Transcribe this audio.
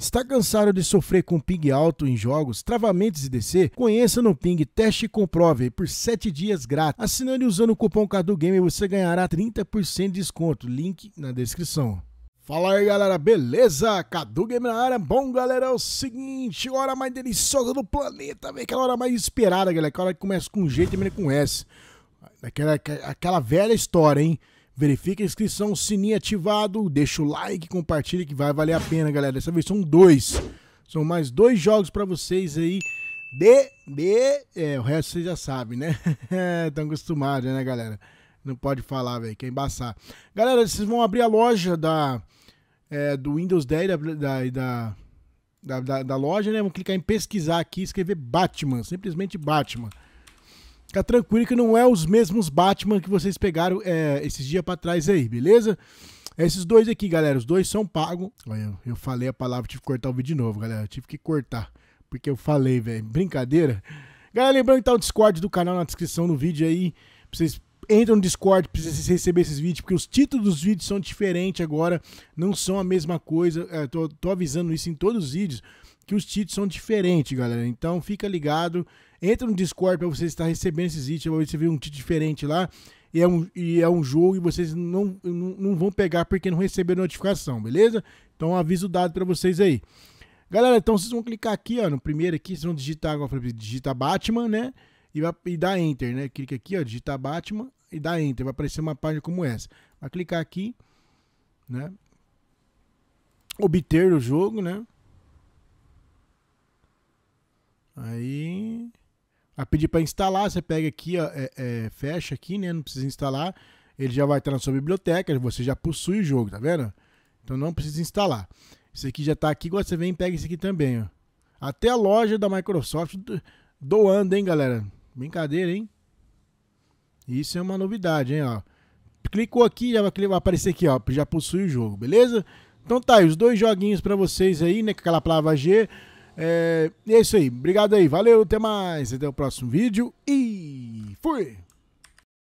Está cansado de sofrer com ping alto em jogos, travamentos e DC? Conheça no Ping, teste e comprove por 7 dias grátis. Assinando e usando o cupom CaduGamer você ganhará 30% de desconto. Link na descrição. Fala aí galera, beleza? Cadu Gamer na área. Bom galera, é o seguinte, hora mais deliciosa do planeta, velho. Aquela hora mais esperada, galera. Aquela hora que começa com G e termina com S. Aquela, aquela velha história, hein? Verifique a inscrição, sininho ativado, deixa o like, compartilha que vai valer a pena, galera. Dessa vez são dois. São mais dois jogos para vocês aí. De, de, é, o resto vocês já sabem, né? Estão acostumados, né, galera? Não pode falar, velho, que é embaçar. Galera, vocês vão abrir a loja da, é, do Windows 10 da, da, da, da, da loja, né? Vão clicar em pesquisar aqui e escrever Batman, simplesmente Batman. Fica tranquilo que não é os mesmos Batman que vocês pegaram é, esses dias para trás aí, beleza? É esses dois aqui, galera, os dois são pagos. Olha, eu falei a palavra, tive que cortar o vídeo de novo, galera. Eu tive que cortar, porque eu falei, velho. Brincadeira. Galera, lembrando que tá o Discord do canal na descrição do vídeo aí. vocês entram no Discord pra vocês receberem esses vídeos, porque os títulos dos vídeos são diferentes agora, não são a mesma coisa. É, tô, tô avisando isso em todos os vídeos, que os títulos são diferentes, galera. Então fica ligado. Entra no Discord para você estar recebendo esses itens, você ver um título diferente lá. E é, um, e é um jogo e vocês não, não, não vão pegar porque não receberam notificação, beleza? Então aviso dado para vocês aí. Galera, então vocês vão clicar aqui, ó, no primeiro aqui, vocês vão digitar, agora falei, digita Batman, né? E, vai, e dá Enter, né? Clica aqui, ó, digita Batman e dá Enter. Vai aparecer uma página como essa. Vai clicar aqui, né? Obter o jogo, né? Aí a pedir para instalar, você pega aqui, ó, é, é, fecha aqui, né? Não precisa instalar. Ele já vai estar na sua biblioteca, você já possui o jogo, tá vendo? Então não precisa instalar. Esse aqui já está aqui, agora você vem e pega esse aqui também, ó. Até a loja da Microsoft doando, hein, galera? Brincadeira, hein? Isso é uma novidade, hein, ó. Clicou aqui, já vai aparecer aqui, ó, já possui o jogo, beleza? Então tá aí, os dois joguinhos para vocês aí, né, com aquela palavra G, é, e é isso aí. Obrigado aí. Valeu, até mais. Até o próximo vídeo e fui!